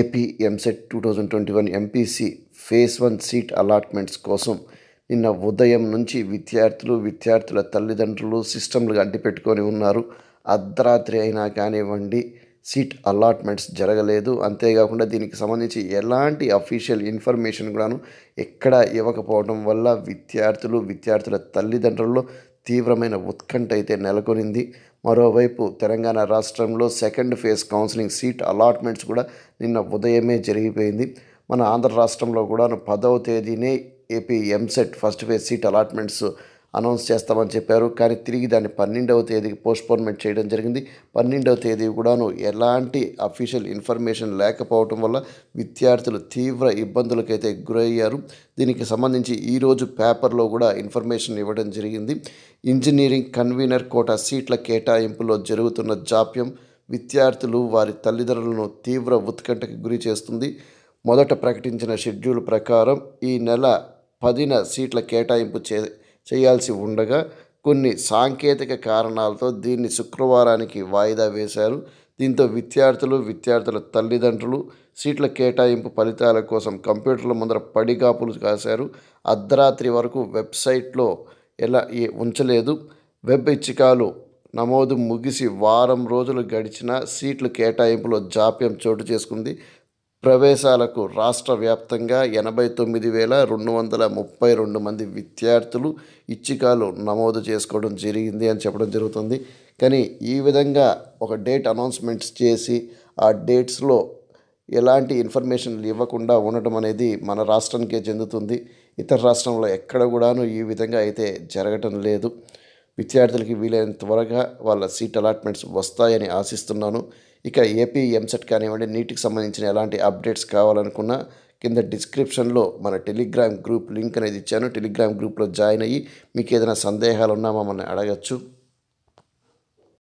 AP EAMCET two thousand twenty one MPC phase one seat allotments కోసం నిన్న ఉదయం నుంచి విద్యార్థులు విద్యార్థుల తల్లిదండ్రులు సిస్టమ్లుగా అంటిపెట్టుకొని ఉన్నారు అర్ధరాత్రి అయినా కానివ్వండి సీట్ అలాట్మెంట్స్ జరగలేదు అంతేకాకుండా దీనికి సంబంధించి ఎలాంటి అఫీషియల్ ఇన్ఫర్మేషన్ కూడాను ఎక్కడా ఇవ్వకపోవడం వల్ల విద్యార్థులు విద్యార్థుల తల్లిదండ్రుల్లో తీవ్రమైన ఉత్కంఠ అయితే నెలకొనింది మరోవైపు తెలంగాణ రాష్ట్రంలో second phase counselling seat allotments కూడా నిన్న ఉదయమే జరిగిపోయింది మన ఆంధ్ర రాష్ట్రంలో కూడా పదవ తేదీనే AP EAMCET first phase seat allotments announce చేస్తామని చెప్పారు కానీ తిరిగి దాన్ని పన్నెండవ తేదీకి పోస్ట్పోన్మెంట్ చేయడం జరిగింది పన్నెండవ తేదీ కూడాను ఎలాంటి అఫీషియల్ ఇన్ఫర్మేషన్ లేకపోవటం వల్ల విద్యార్థులు తీవ్ర ఇబ్బందులకైతే గురయ్యారు దీనికి సంబంధించి ఈరోజు పేపర్లో కూడా ఇన్ఫర్మేషన్ ఇవ్వడం జరిగింది ఇంజనీరింగ్ కన్వీనర్ కోట సీట్ల కేటాయింపులో జరుగుతున్న జాప్యం విద్యార్థులు వారి తల్లిదండ్రులను తీవ్ర ఉత్కంఠకు గురి చేస్తుంది మొదట ప్రకటించిన షెడ్యూల్ ప్రకారం ఈ నెల పదిన సీట్ల కేటాయింపు చే చేయాల్సి ఉండగా కొన్ని సాంకేతిక కారణాలతో దీన్ని శుక్రవారానికి వాయిదా వేశారు దీంతో విద్యార్థులు విద్యార్థుల తల్లిదండ్రులు సీట్ల కేటాయింపు ఫలితాల కోసం కంప్యూటర్ల ముందర పడిగాపులు కాశారు అర్ధరాత్రి వరకు వెబ్సైట్లో ఎలా ఉంచలేదు వెబ్ ఇచ్చికాలు నమోదు ముగిసి వారం రోజులు గడిచిన సీట్లు కేటాయింపులో జాప్యం చోటు చేసుకుంది ప్రవేశాలకు రాష్ట్ర వ్యాప్తంగా ఎనభై తొమ్మిది వేల రెండు వందల ముప్పై రెండు మంది విద్యార్థులు ఇచ్చికాలు నమోదు చేసుకోవడం జరిగింది అని చెప్పడం జరుగుతుంది కానీ ఈ విధంగా ఒక డేట్ అనౌన్స్మెంట్స్ చేసి ఆ డేట్స్లో ఎలాంటి ఇన్ఫర్మేషన్లు ఇవ్వకుండా ఉండటం అనేది మన రాష్ట్రానికే చెందుతుంది ఇతర రాష్ట్రంలో ఎక్కడ కూడాను ఈ విధంగా అయితే జరగటం లేదు విద్యార్థులకి వీలైనంత త్వరగా వాళ్ళ సీట్ అలాట్మెంట్స్ వస్తాయని ఆశిస్తున్నాను ఇక ఏపీ ఎంసెట్ కానివ్వండి నీటికి సంబంధించిన ఎలాంటి అప్డేట్స్ కావాలనుకున్నా కింద డిస్క్రిప్షన్లో మన టెలిగ్రామ్ గ్రూప్ లింక్ అనేది ఇచ్చాను టెలిగ్రామ్ గ్రూప్లో జాయిన్ అయ్యి మీకు ఏదైనా సందేహాలు ఉన్నా మమ్మల్ని అడగచ్చు